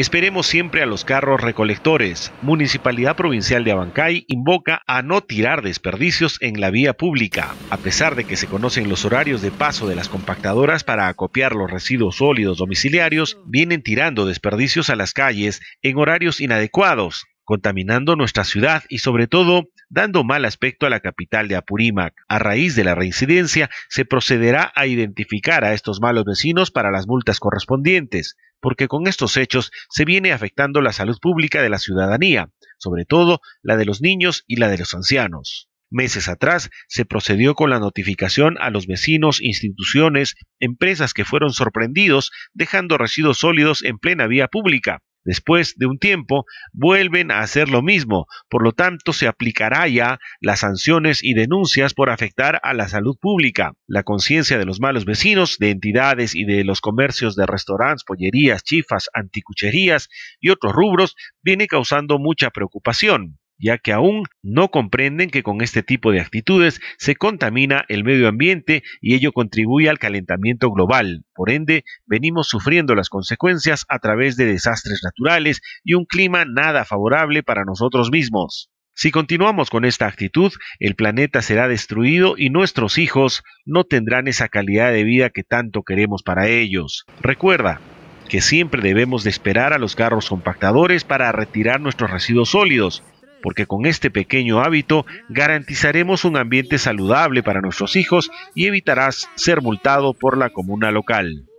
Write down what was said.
Esperemos siempre a los carros recolectores. Municipalidad Provincial de Abancay invoca a no tirar desperdicios en la vía pública. A pesar de que se conocen los horarios de paso de las compactadoras para acopiar los residuos sólidos domiciliarios, vienen tirando desperdicios a las calles en horarios inadecuados, contaminando nuestra ciudad y sobre todo dando mal aspecto a la capital de Apurímac. A raíz de la reincidencia, se procederá a identificar a estos malos vecinos para las multas correspondientes, porque con estos hechos se viene afectando la salud pública de la ciudadanía, sobre todo la de los niños y la de los ancianos. Meses atrás se procedió con la notificación a los vecinos, instituciones, empresas que fueron sorprendidos dejando residuos sólidos en plena vía pública, Después de un tiempo, vuelven a hacer lo mismo, por lo tanto se aplicará ya las sanciones y denuncias por afectar a la salud pública. La conciencia de los malos vecinos, de entidades y de los comercios de restaurantes, pollerías, chifas, anticucherías y otros rubros viene causando mucha preocupación ya que aún no comprenden que con este tipo de actitudes se contamina el medio ambiente y ello contribuye al calentamiento global. Por ende, venimos sufriendo las consecuencias a través de desastres naturales y un clima nada favorable para nosotros mismos. Si continuamos con esta actitud, el planeta será destruido y nuestros hijos no tendrán esa calidad de vida que tanto queremos para ellos. Recuerda, que siempre debemos de esperar a los carros compactadores para retirar nuestros residuos sólidos porque con este pequeño hábito garantizaremos un ambiente saludable para nuestros hijos y evitarás ser multado por la comuna local.